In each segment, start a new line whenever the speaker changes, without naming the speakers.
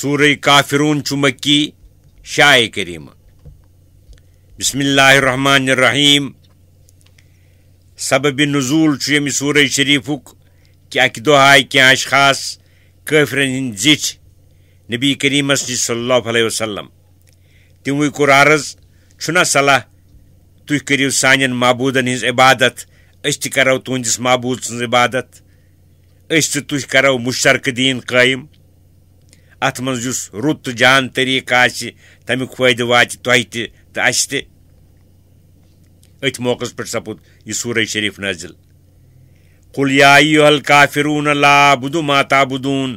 سورہ کافرون چمکی شائع کریم بسم اللہ الرحمن الرحیم سبب نزول ایمس سورہ شریف کہ اکہ دہ کی اشخاص خاص ہند زھ نبی کریمس نش صلی اللہ علیہ وسلم کور عرض چھنا صلاح تھی کرو سان محبودن عبادت اس ترو تہندس معبود سن عبادت اس تہ تھی کرو مشرک دین قائم ات مز رت جان طریقہ آدھے وات تہ تہ تو ات موقع پہ سپد یہ سورہ شریف نزل حل لا حل قافرو ن لابو ماتابون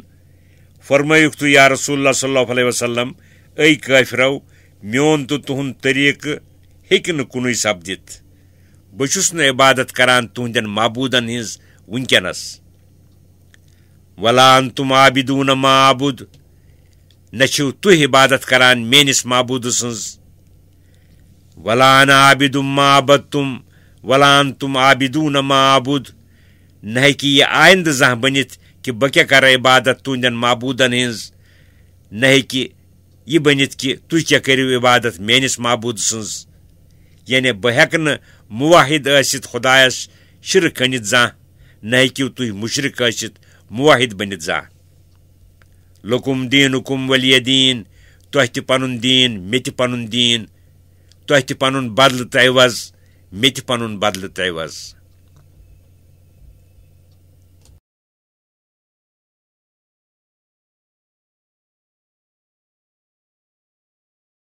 یا رسول اللہ صلی اللہ علیہ صلم اے قفرو مون تو تہند طریقہ ہیکہ نی ست بس عبادت کران تہند محبود ہز ونکس ولان تم آابدو نہ مابد تہ عبادت کران نو معبود کر ولان عابد ما عبد تم ولان تم عابدون ما معابود نہ یہ آئندہ زان بنت کہ بہ کر عبادت تہندین معبودن ہز نہ یہ بنت کہ تھی کرو عبادت معبود میس یعنی بہ بیک مواحد ثت خدایس شرک انت ہیکو تھی مشرق ثت مواحد بنت ز حکم دین ولی دین تہ تن دین من دین تہ تن بل طوز من بدل طوز